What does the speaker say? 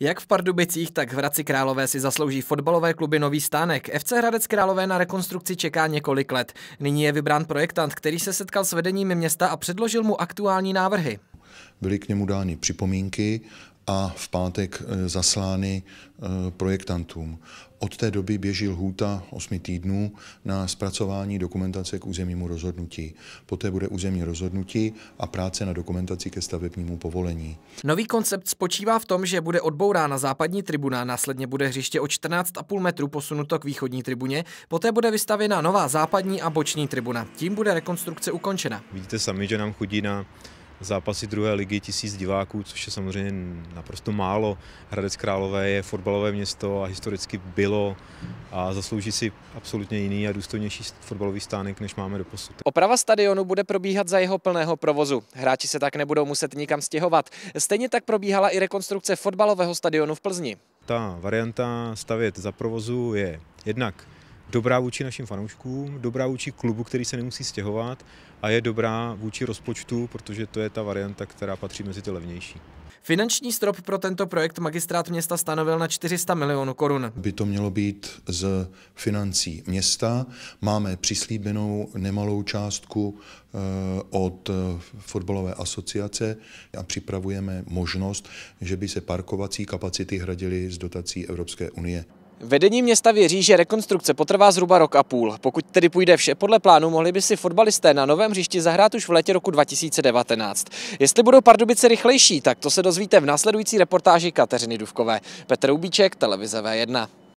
Jak v Pardubicích, tak v Hradci Králové si zaslouží fotbalové kluby Nový stánek. FC Hradec Králové na rekonstrukci čeká několik let. Nyní je vybrán projektant, který se setkal s vedením města a předložil mu aktuální návrhy byly k němu dány připomínky a v pátek eh, zaslány eh, projektantům. Od té doby běží lhůta 8 týdnů na zpracování dokumentace k územnímu rozhodnutí. Poté bude územní rozhodnutí a práce na dokumentaci ke stavebnímu povolení. Nový koncept spočívá v tom, že bude odbourána západní tribuna, následně bude hřiště o 14,5 metru posunuto k východní tribuně, poté bude vystavěna nová západní a boční tribuna. Tím bude rekonstrukce ukončena. Vidíte sami, že nám chodí na zápasy druhé ligy tisíc diváků, což je samozřejmě naprosto málo. Hradec Králové je fotbalové město a historicky bylo a zaslouží si absolutně jiný a důstojnější fotbalový stánek, než máme do posud. Oprava stadionu bude probíhat za jeho plného provozu. Hráči se tak nebudou muset nikam stěhovat. Stejně tak probíhala i rekonstrukce fotbalového stadionu v Plzni. Ta varianta stavět za provozu je jednak dobrá vůči našim fanouškům, dobrá vůči klubu, který se nemusí stěhovat a je dobrá vůči rozpočtu, protože to je ta varianta, která patří mezi ty levnější. Finanční strop pro tento projekt magistrát města stanovil na 400 milionů korun. By to mělo být z financí města. Máme přislíbenou nemalou částku eh, od fotbalové asociace a připravujeme možnost, že by se parkovací kapacity hradily z dotací Evropské unie. Vedení města věří, že rekonstrukce potrvá zhruba rok a půl. Pokud tedy půjde vše podle plánu, mohli by si fotbalisté na novém hřišti zahrát už v létě roku 2019. Jestli budou Pardubice rychlejší, tak to se dozvíte v následující reportáži Kateřiny Duvkové. Petr Ubíček, televize V1.